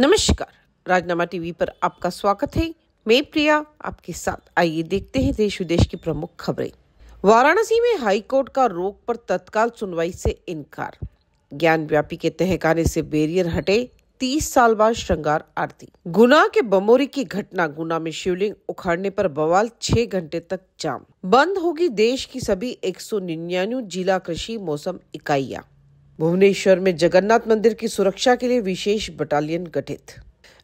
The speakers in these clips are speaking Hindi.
नमस्कार राजनामा टीवी पर आपका स्वागत है मैं प्रिया आपके साथ आइए देखते हैं देश विदेश की प्रमुख खबरें वाराणसी में हाईकोर्ट का रोक पर तत्काल सुनवाई से इनकार ज्ञान व्यापी के तहकाने से बैरियर हटे तीस साल बाद श्रृंगार आरती गुना के बमोरी की घटना गुना में शिवलिंग उखाड़ने पर बवाल छह घंटे तक जाम बंद होगी देश की सभी एक जिला कृषि मौसम इकाइयां भुवनेश्वर में जगन्नाथ मंदिर की सुरक्षा के लिए विशेष बटालियन गठित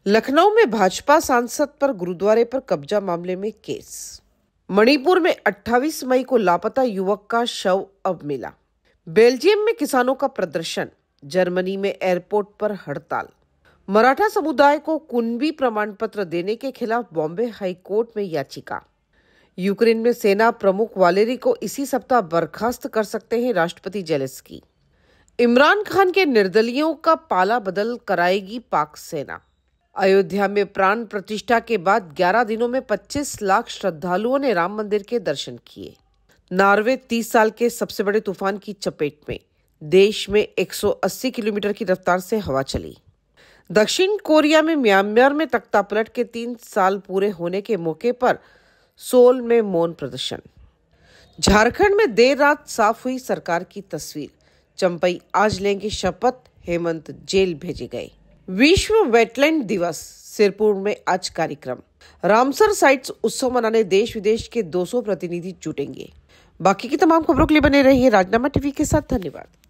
लखनऊ में भाजपा सांसद पर गुरुद्वारे पर कब्जा मामले में केस मणिपुर में 28 मई को लापता युवक का शव अब मिला बेल्जियम में किसानों का प्रदर्शन जर्मनी में एयरपोर्ट पर हड़ताल मराठा समुदाय को कुंबी प्रमाण पत्र देने के खिलाफ बॉम्बे हाईकोर्ट में याचिका यूक्रेन में सेना प्रमुख वालेरी को इसी सप्ताह बर्खास्त कर सकते हैं राष्ट्रपति जेलेस्की इमरान खान के निर्दलियों का पाला बदल कराएगी पाक सेना अयोध्या में प्राण प्रतिष्ठा के बाद 11 दिनों में 25 लाख श्रद्धालुओं ने राम मंदिर के दर्शन किए नार्वे 30 साल के सबसे बड़े तूफान की चपेट में देश में 180 किलोमीटर की रफ्तार से हवा चली दक्षिण कोरिया में म्यांमार में तख्तापलट के तीन साल पूरे होने के मौके पर सोल में मौन प्रदर्शन झारखंड में देर रात साफ हुई सरकार की तस्वीर चंपई आज लेंगे शपथ हेमंत जेल भेजे गए विश्व वेटलैंड दिवस सिरपुर में आज कार्यक्रम रामसर साइट्स उत्सव मनाने देश विदेश के 200 प्रतिनिधि जुटेंगे बाकी की तमाम खबरों के लिए बने रहिए राजनामा टीवी के साथ धन्यवाद